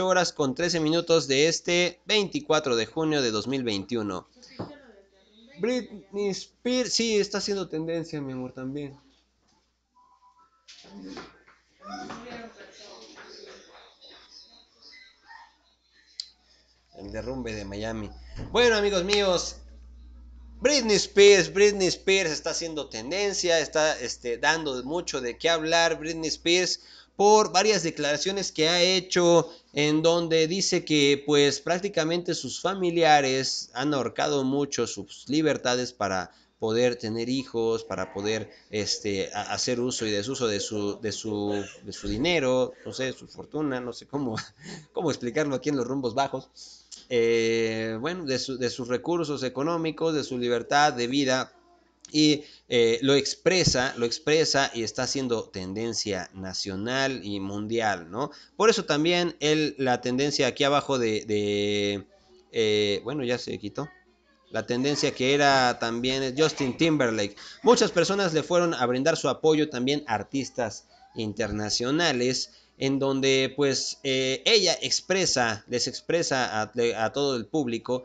horas con 13 minutos de este 24 de junio de 2021. Britney Spears, sí, está haciendo tendencia, mi amor, también. El derrumbe de Miami. Bueno, amigos míos, Britney Spears, Britney Spears está haciendo tendencia, está este, dando mucho de qué hablar. Britney Spears por varias declaraciones que ha hecho en donde dice que pues prácticamente sus familiares han ahorcado mucho sus libertades para poder tener hijos, para poder este, hacer uso y desuso de su, de su, de su dinero, no sé, su fortuna, no sé cómo, cómo explicarlo aquí en los rumbos bajos. Eh, bueno, de, su, de sus recursos económicos, de su libertad de vida y eh, lo expresa, lo expresa y está haciendo tendencia nacional y mundial, ¿no? Por eso también él, la tendencia aquí abajo de, eh, bueno, ya se quitó. La tendencia que era también Justin Timberlake. Muchas personas le fueron a brindar su apoyo también artistas internacionales en donde pues eh, ella expresa, les expresa a, todo el público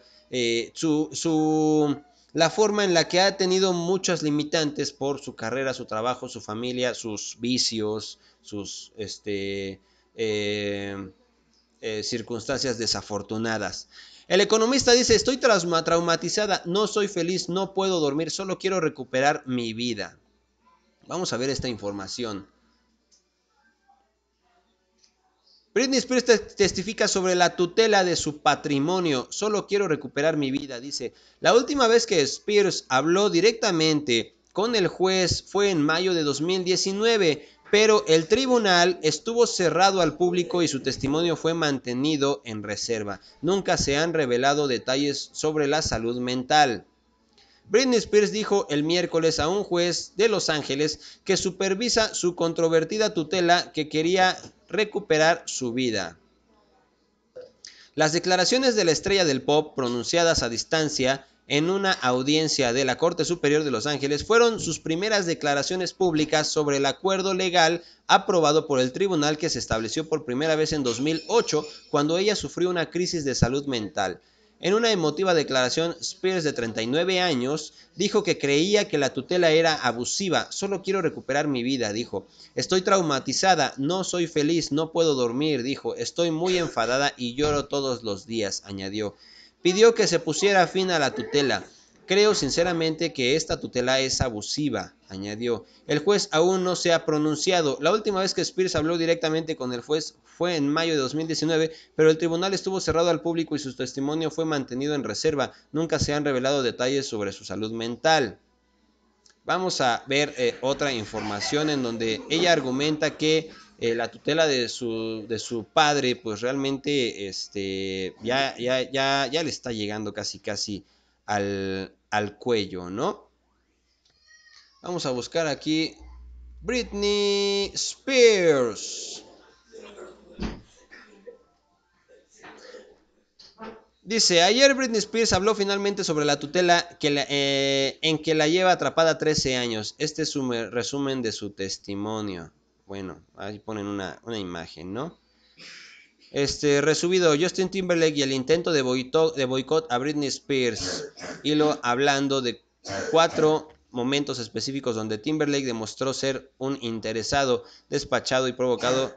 su, su, la forma en la que ha tenido muchas limitantes por su carrera, su trabajo, su familia, sus vicios, sus este, eh, eh, circunstancias desafortunadas. El economista dice, estoy traumatizada, no soy feliz, no puedo dormir, solo quiero recuperar mi vida. Vamos a ver esta información. Britney Spears testifica sobre la tutela de su patrimonio. Solo quiero recuperar mi vida, dice. La última vez que Spears habló directamente con el juez fue en mayo de 2019, pero el tribunal estuvo cerrado al público y su testimonio fue mantenido en reserva. Nunca se han revelado detalles sobre la salud mental. Britney Spears dijo el miércoles a un juez de Los Ángeles que supervisa su controvertida tutela que quería recuperar su vida. Las declaraciones de la estrella del pop pronunciadas a distancia en una audiencia de la Corte Superior de Los Ángeles fueron sus primeras declaraciones públicas sobre el acuerdo legal aprobado por el tribunal que se estableció por primera vez en 2008 cuando ella sufrió una crisis de salud mental. En una emotiva declaración, Spears, de 39 años, dijo que creía que la tutela era abusiva. Solo quiero recuperar mi vida, dijo. Estoy traumatizada, no soy feliz, no puedo dormir, dijo. Estoy muy enfadada y lloro todos los días, añadió. Pidió que se pusiera fin a la tutela. Creo sinceramente que esta tutela es abusiva, añadió. El juez aún no se ha pronunciado. La última vez que Spears habló directamente con el juez fue en mayo de 2019, pero el tribunal estuvo cerrado al público y su testimonio fue mantenido en reserva. Nunca se han revelado detalles sobre su salud mental. Vamos a ver eh, otra información en donde ella argumenta que eh, la tutela de su, de su padre, pues realmente este, ya, ya, ya, ya le está llegando casi casi al, al cuello, ¿no? Vamos a buscar aquí Britney Spears. Dice, ayer Britney Spears habló finalmente sobre la tutela eh, en que la lleva atrapada 13 años. Este es un resumen de su testimonio. Bueno, ahí ponen una imagen, ¿no? Este, resubido, Justin Timberlake y el intento de, boicot a Britney Spears. lo hablando de cuatro momentos específicos donde Timberlake demostró ser un interesado, despachado y provocado,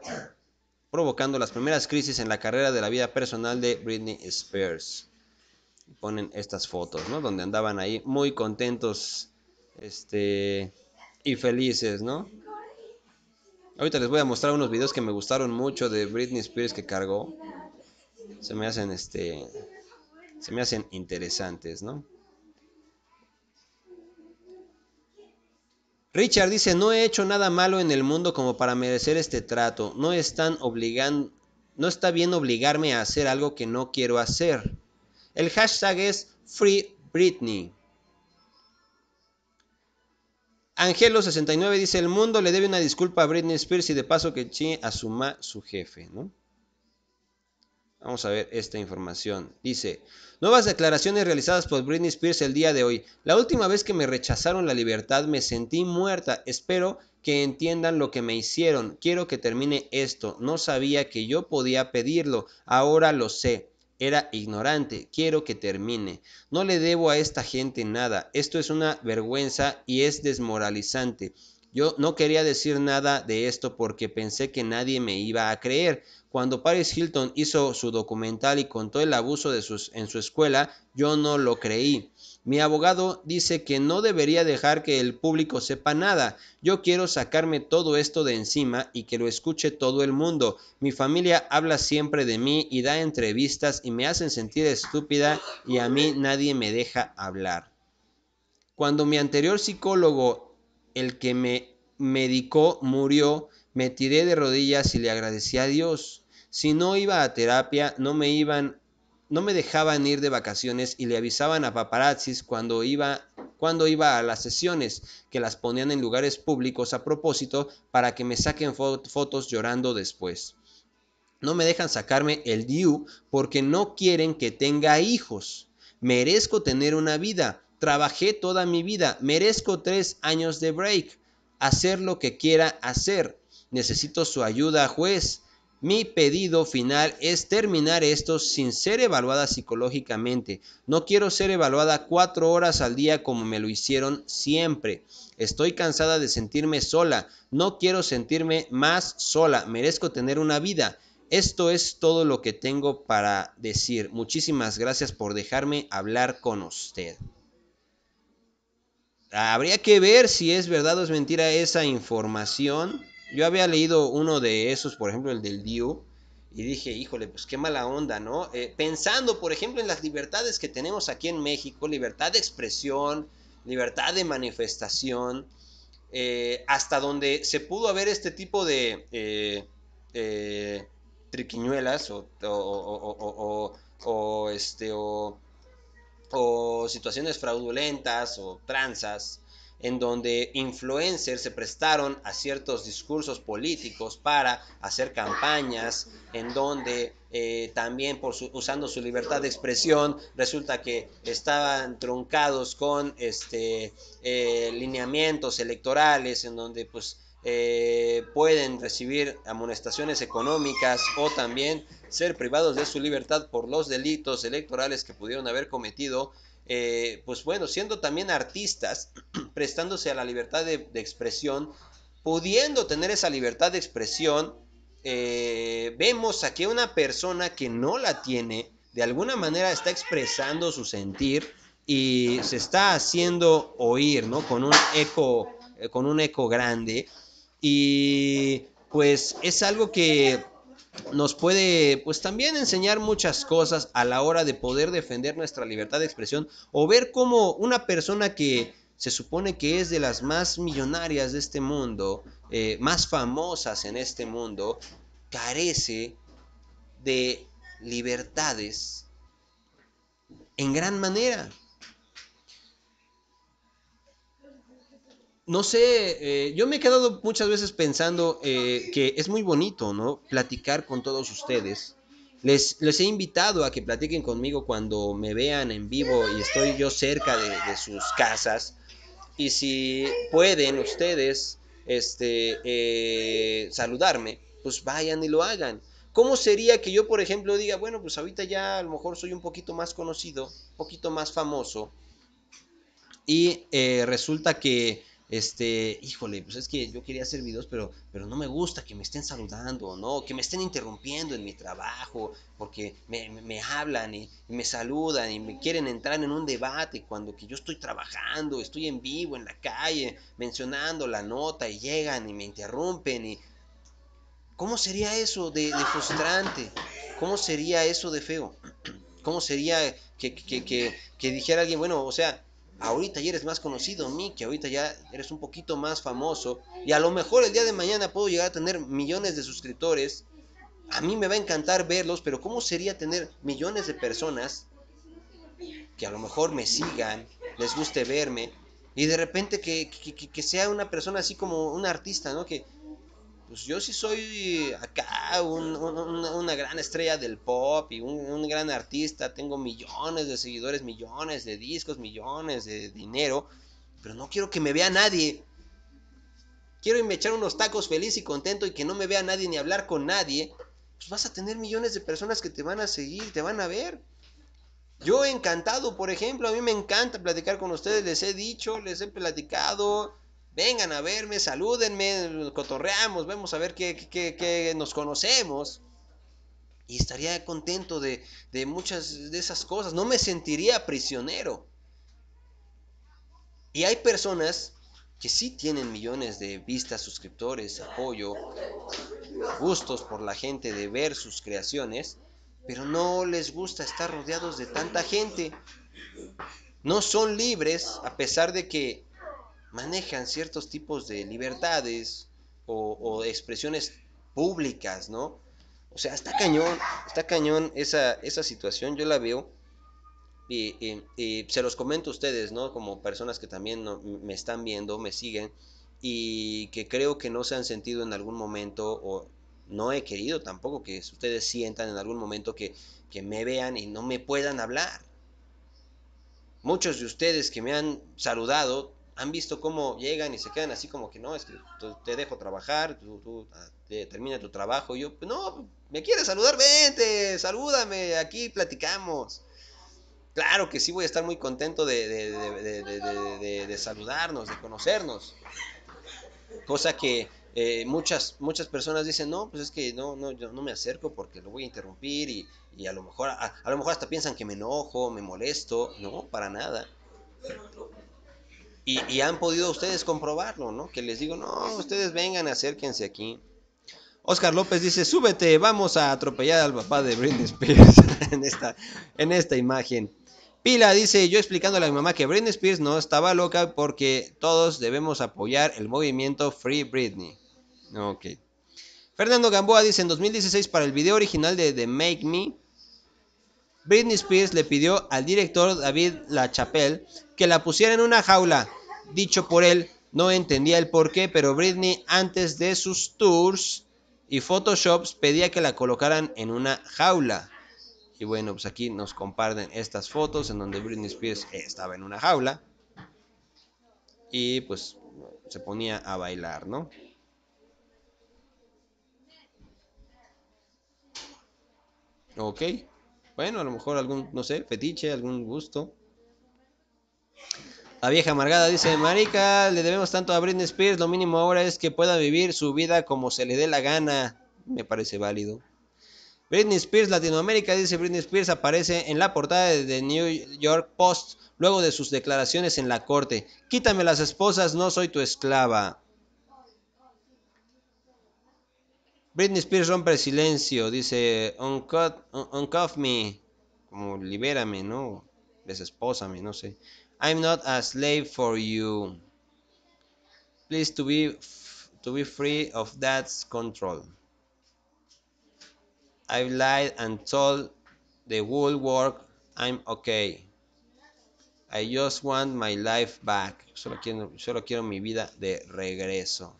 provocando las primeras crisis en la carrera de la vida personal de Britney Spears. Ponen estas fotos, ¿no? Donde andaban ahí muy contentos este, y felices, ¿no? Ahorita les voy a mostrar unos videos que me gustaron mucho de Britney Spears que cargó. Se me hacen este se me hacen interesantes, ¿no? Richard dice, "No he hecho nada malo en el mundo como para merecer este trato. No están obligando no está bien obligarme a hacer algo que no quiero hacer." El hashtag es Free Britney. Angelo69 dice, el mundo le debe una disculpa a Britney Spears y de paso que chi a su su jefe, ¿no? Vamos a ver esta información. Dice, nuevas declaraciones realizadas por Britney Spears el día de hoy. La última vez que me rechazaron la libertad me sentí muerta. Espero que entiendan lo que me hicieron. Quiero que termine esto. No sabía que yo podía pedirlo. Ahora lo sé. Era ignorante. Quiero que termine. No le debo a esta gente nada. Esto es una vergüenza y es desmoralizante. Yo no quería decir nada de esto porque pensé que nadie me iba a creer, cuando Paris Hilton hizo su documental y contó el abuso de sus, en su escuela, yo no lo creí. Mi abogado dice que no debería dejar que el público sepa nada. Yo quiero sacarme todo esto de encima y que lo escuche todo el mundo. Mi familia habla siempre de mí y da entrevistas y me hacen sentir estúpida y a mí nadie me deja hablar. Cuando mi anterior psicólogo, el que me medicó, murió, me tiré de rodillas y le agradecí a Dios. Si no iba a terapia, no me iban no me dejaban ir de vacaciones y le avisaban a paparazzis cuando iba, cuando iba a las sesiones, que las ponían en lugares públicos a propósito para que me saquen fotos llorando después. No me dejan sacarme el DIU porque no quieren que tenga hijos. Merezco tener una vida. Trabajé toda mi vida. Merezco tres años de break. Hacer lo que quiera hacer. Necesito su ayuda, juez. Mi pedido final es terminar esto sin ser evaluada psicológicamente. No quiero ser evaluada cuatro horas al día como me lo hicieron siempre. Estoy cansada de sentirme sola. No quiero sentirme más sola. Merezco tener una vida. Esto es todo lo que tengo para decir. Muchísimas gracias por dejarme hablar con usted. Habría que ver si es verdad o es mentira esa información. Yo había leído uno de esos, por ejemplo, el del Dio, y dije, híjole, pues qué mala onda, ¿no? Eh, pensando, por ejemplo, en las libertades que tenemos aquí en México, libertad de expresión, libertad de manifestación, eh, hasta donde se pudo haber este tipo de eh, triquiñuelas o, este, o situaciones fraudulentas o tranzas en donde influencers se prestaron a ciertos discursos políticos para hacer campañas, en donde eh, también por su, usando su libertad de expresión resulta que estaban truncados con este, eh, lineamientos electorales, en donde pues eh, pueden recibir amonestaciones económicas o también ser privados de su libertad por los delitos electorales que pudieron haber cometido eh, pues bueno, siendo también artistas, prestándose a la libertad de, expresión, pudiendo tener esa libertad de expresión, eh, vemos a una persona que no la tiene, de alguna manera está expresando su sentir y se está haciendo oír, ¿no? Con un eco, eh, con un eco grande. Y pues es algo que nos puede pues también enseñar muchas cosas a la hora de poder defender nuestra libertad de expresión o ver cómo una persona que se supone que es de las más millonarias de este mundo, eh, más famosas en este mundo, carece de libertades en gran manera. no sé, eh, yo me he quedado muchas veces pensando eh, que es muy bonito, ¿no? Platicar con todos ustedes. Les, les, he invitado a que platiquen conmigo cuando me vean en vivo y estoy yo cerca de, sus casas. Y si pueden ustedes este, eh, saludarme, pues vayan y lo hagan. ¿Cómo sería que yo, por ejemplo, diga, bueno, pues ahorita ya a lo mejor soy un poquito más conocido, un poquito más famoso? Y resulta que este, híjole, pues es que yo quería hacer videos, pero, pero no me gusta que me estén saludando, ¿no? Que me estén interrumpiendo en mi trabajo, porque me, hablan y, me saludan y me quieren entrar en un debate cuando que yo estoy trabajando, estoy en vivo, en la calle, mencionando la nota y llegan y me interrumpen y... ¿Cómo sería eso de, frustrante? ¿Cómo sería eso de feo? ¿Cómo sería que dijera alguien, bueno, o sea, ahorita ya eres más conocido a ahorita ya eres un poquito más famoso, y a lo mejor el día de mañana puedo llegar a tener millones de suscriptores, a mí me va a encantar verlos, pero ¿cómo sería tener millones de personas que a lo mejor me sigan, les guste verme, y de repente que, sea una persona así como un artista, ¿no? Que pues yo sí soy acá una, gran estrella del pop y un, gran artista, tengo millones de seguidores, millones de discos, millones de dinero, pero no quiero que me vea nadie. Quiero irme a echar unos tacos feliz y contento y que no me vea nadie ni hablar con nadie. Pues vas a tener millones de personas que te van a seguir, te van a ver. Yo encantado, por ejemplo, a mí me encanta platicar con ustedes, les he dicho, les he platicado, vengan a verme, salúdenme, cotorreamos, vemos a ver qué, nos conocemos. Y estaría contento de, de muchas de esas cosas. No me sentiría prisionero. Y hay personas que sí tienen millones de vistas, suscriptores, apoyo, gustos por la gente de ver sus creaciones, pero no les gusta estar rodeados de tanta gente. No son libres a pesar de que manejan ciertos tipos de libertades o, expresiones públicas, ¿no? O sea, está cañón, está cañón esa, esa situación, yo la veo. Y, se los comento a ustedes, ¿no? Como personas que también me están viendo, me siguen, y que creo que no se han sentido en algún momento, o no he querido tampoco que ustedes sientan en algún momento que, que me vean y no me puedan hablar. Muchos de ustedes que me han saludado han visto cómo llegan y se quedan así como que no, es que te dejo trabajar, tú, ah, termina tu trabajo. Y yo, no, me quieres saludar, vente, salúdame, aquí platicamos. Claro que sí voy a estar muy contento de, saludarnos, de conocernos. Cosa que eh, muchas, muchas personas dicen, no, pues es que no, no, yo no me acerco porque lo voy a interrumpir y, a lo mejor, a lo mejor hasta piensan que me enojo, me molesto. No, para nada y, han podido ustedes comprobarlo, ¿no? Que les digo, no, ustedes vengan, acérquense aquí. Oscar López dice, súbete, vamos a atropellar al papá de Britney Spears en, esta, en esta imagen. Pila dice, yo explicando a mi mamá que Britney Spears no estaba loca porque todos debemos apoyar el movimiento Free Britney. Ok. Fernando Gamboa dice, en 2016 para el video original de The Make Me, Britney Spears le pidió al director David LaChapelle que la pusiera en una jaula. Dicho por él, no entendía el por qué, pero Britney antes de sus tours y photoshops pedía que la colocaran en una jaula. Y bueno, pues aquí nos comparten estas fotos en donde Britney Spears estaba en una jaula y pues se ponía a bailar, ¿no? Ok. Bueno, a lo mejor algún, no sé, fetiche, algún gusto. La vieja amargada dice, marica, le debemos tanto a Britney Spears, lo mínimo ahora es que pueda vivir su vida como se le dé la gana. Me parece válido. Britney Spears Latinoamérica, dice Britney Spears, aparece en la portada de The New York Post luego de sus declaraciones en la corte. Quítame las esposas, no soy tu esclava. Britney Spears rompe el silencio, dice, un uncuff me, como libérame, ¿no? Desespósame, no sé. I'm not a slave for you. Please to be to be free of that control. I've lied and told the whole work I'm okay. I just want my life back. Solo quiero, solo quiero mi vida de regreso.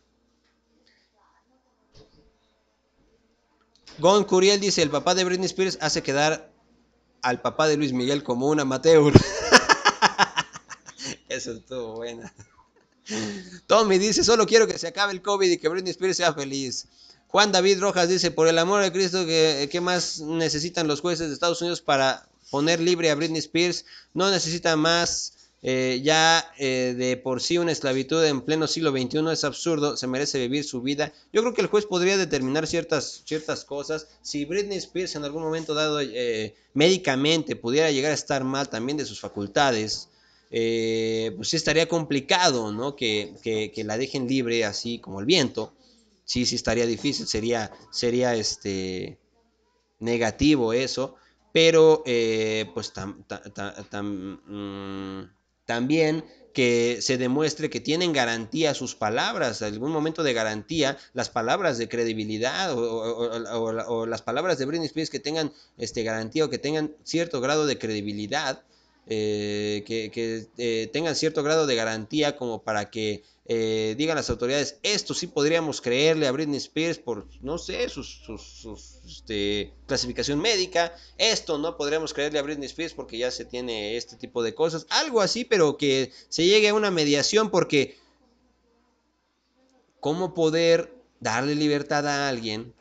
Gon Curiel dice, el papá de Britney Spears hace quedar al papá de Luis Miguel como un amateur. Eso estuvo buena. Tommy dice, solo quiero que se acabe el COVID y que Britney Spears sea feliz. Juan David Rojas dice, por el amor de Cristo, ¿qué, más necesitan los jueces de Estados Unidos para poner libre a Britney Spears? No necesita más eh, ya eh, de por sí una esclavitud en pleno siglo XXI es absurdo, se merece vivir su vida. Yo creo que el juez podría determinar ciertas, ciertas cosas. Si Britney Spears en algún momento dado eh, médicamente pudiera llegar a estar mal también de sus facultades, eh, pues estaría complicado, ¿no? Que, la dejen libre así como el viento. Sí, sí estaría difícil, sería, sería este negativo eso, pero eh, pues mm, también que se demuestre que tienen garantía sus palabras, algún momento de garantía, las palabras de credibilidad o, o, las palabras de Britney Spears que tengan este, garantía o que tengan cierto grado de credibilidad eh, que, eh, tengan cierto grado de garantía como para que eh, digan las autoridades, esto sí podríamos creerle a Britney Spears por, no sé, su, este, clasificación médica, esto no podríamos creerle a Britney Spears porque ya se tiene este tipo de cosas, algo así, pero que se llegue a una mediación porque ¿cómo poder darle libertad a alguien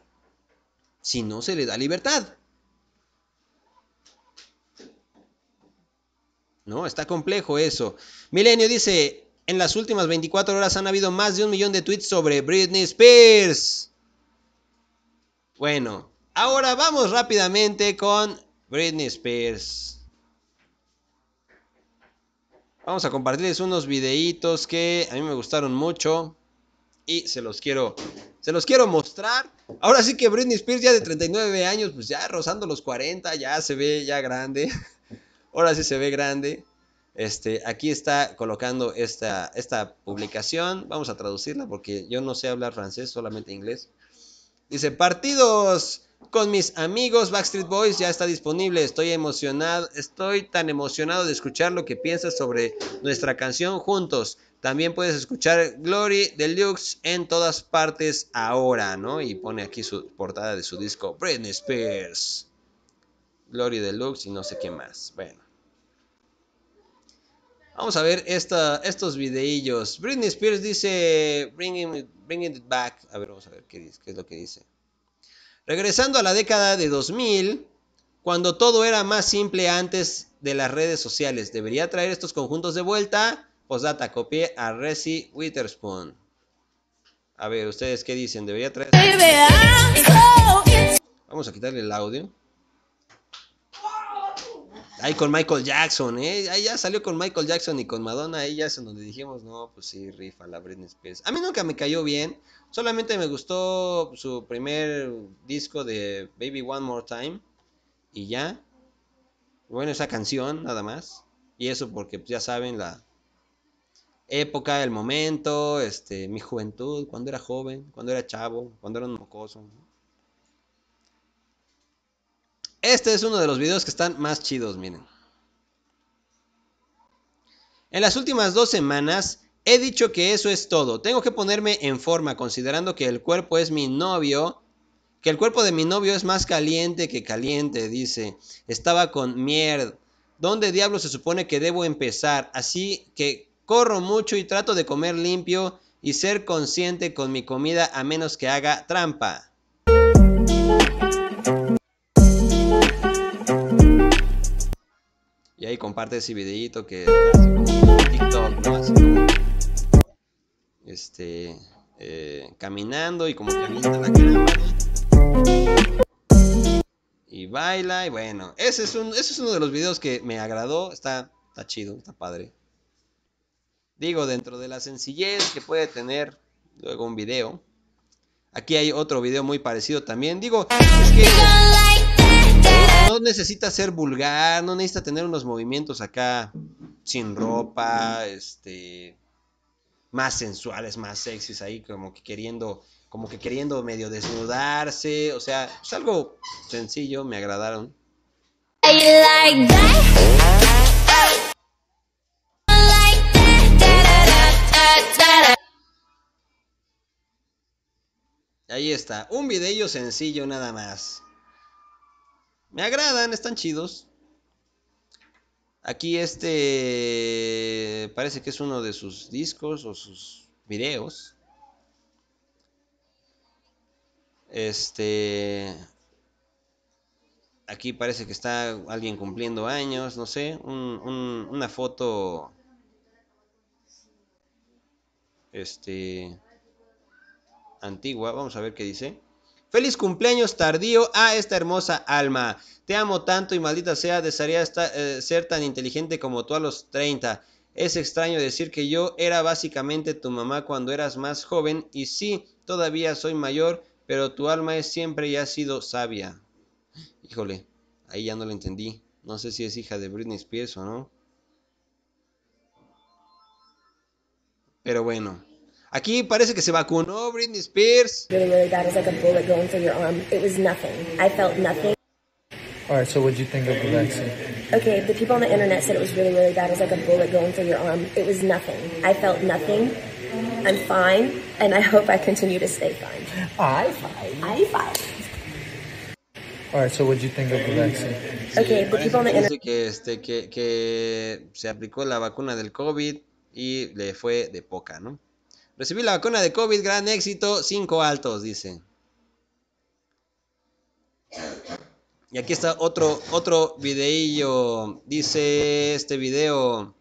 si no se le da libertad? ¿no? Está complejo eso. Milenio dice, en las últimas 24 horas han habido más de un millón de tweets sobre Britney Spears. Bueno, ahora vamos rápidamente con Britney Spears. Vamos a compartirles unos videitos que a mí me gustaron mucho y se los quiero se los quiero mostrar. Ahora sí que Britney Spears ya de 39 años, pues ya rozando los 40, ya se ve ya grande. Ahora sí se ve grande. Este, aquí está colocando esta, esta publicación. Vamos a traducirla porque yo no sé hablar francés, solamente inglés. Dice, partidos con mis amigos Backstreet Boys ya está disponible. Estoy emocionado, estoy tan emocionado de escuchar lo que piensas sobre nuestra canción juntos. También puedes escuchar Glory Deluxe en todas partes ahora, ¿no? Y pone aquí su portada de su disco Britney Spears. Glory Deluxe y no sé qué más. Bueno. Vamos a ver estos videillos. Britney Spears dice, bringing, it back. A ver, vamos a ver qué, es lo que dice. Regresando a la década de 2000, cuando todo era más simple antes de las redes sociales. Debería traer estos conjuntos de vuelta. data copié a Resi Witherspoon. A ver, ¿ustedes qué dicen? ¿Debería traer...? Vamos a quitarle el audio. Ahí con Michael Jackson, ¿eh? Ahí ya salió con Michael Jackson y con Madonna. Ahí ya donde dijimos, no, pues sí, rifa la Britney Spears. A mí nunca me cayó bien. Solamente me gustó su primer disco de Baby One More Time. Y ya. Bueno, esa canción, nada más. Y eso porque pues, ya saben la época, el momento, este, mi juventud, cuando era joven, cuando era chavo, cuando era un mocoso. Este es uno de los videos que están más chidos, miren. En las últimas dos semanas he dicho que eso es todo. Tengo que ponerme en forma considerando que el cuerpo es mi novio. Que el cuerpo de mi novio es más caliente que caliente, dice. Estaba con mierda. ¿Dónde diablo se supone que debo empezar? Así que corro mucho y trato de comer limpio y ser consciente con mi comida a menos que haga trampa. Y ahí comparte ese videito que TikTok, este, eh, caminando y como que Y baila, y bueno, ese es, es uno de los videos que me agradó, está, está chido, está padre. Digo, dentro de la sencillez que puede tener luego un video. Aquí hay otro video muy parecido también. Digo, no necesita ser vulgar, no necesita tener unos movimientos acá sin ropa, este, más sensuales, más sexys ahí, como que queriendo, como que queriendo medio desnudarse, o sea, es algo sencillo, me agradaron. Ahí está, un video sencillo nada más. Me agradan, están chidos. Aquí este parece que es uno de sus discos o sus videos. Este aquí parece que está alguien cumpliendo años, no sé, una foto este antigua, vamos a ver qué dice. Feliz cumpleaños tardío a esta hermosa alma. Te amo tanto y maldita sea, desearía eh, ser tan inteligente como tú a los 30. Es extraño decir que yo era básicamente tu mamá cuando eras más joven y sí, todavía soy mayor, pero tu alma es siempre y ha sido sabia. Híjole, ahí ya no lo entendí. No sé si es hija de Britney Spears o no. Pero bueno. Aquí parece que se vacunó Britney Spears. Really, really bad. It's like a bullet through your arm. It was nothing. I felt nothing. All right, so what'd you think of the vaccine? Okay, the people on the internet said it was really, really bad. It was like a bullet going through your arm. It was nothing. I felt nothing. I'm fine, and I hope I continue to stay fine. I fine. I fine. All right, so what'd you think of the vaccine? Okay, the people on the internet. Que, este, que, que se aplicó la vacuna del COVID y le fue de poca, ¿no? Recibí la vacuna de COVID, gran éxito, cinco altos, dice. Y aquí está otro, otro videillo. Dice este video.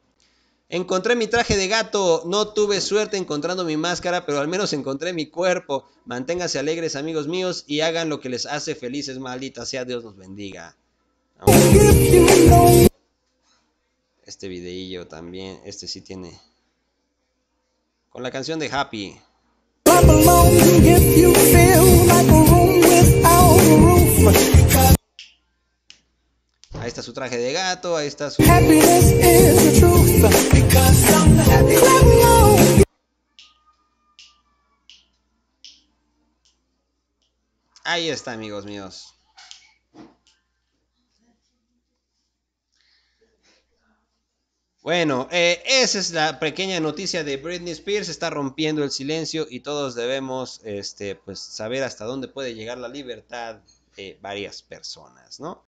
Encontré mi traje de gato. No tuve suerte encontrando mi máscara, pero al menos encontré mi cuerpo. Manténganse alegres, amigos míos, y hagan lo que les hace felices, maldita sea. Dios los bendiga. Este videillo también. Este sí tiene la canción de Happy. Ahí está su traje de gato, ahí está su... Ahí está, amigos míos. Bueno, eh, esa es la pequeña noticia de Britney Spears. Está rompiendo el silencio y todos debemos este, pues, saber hasta dónde puede llegar la libertad de varias personas, ¿no?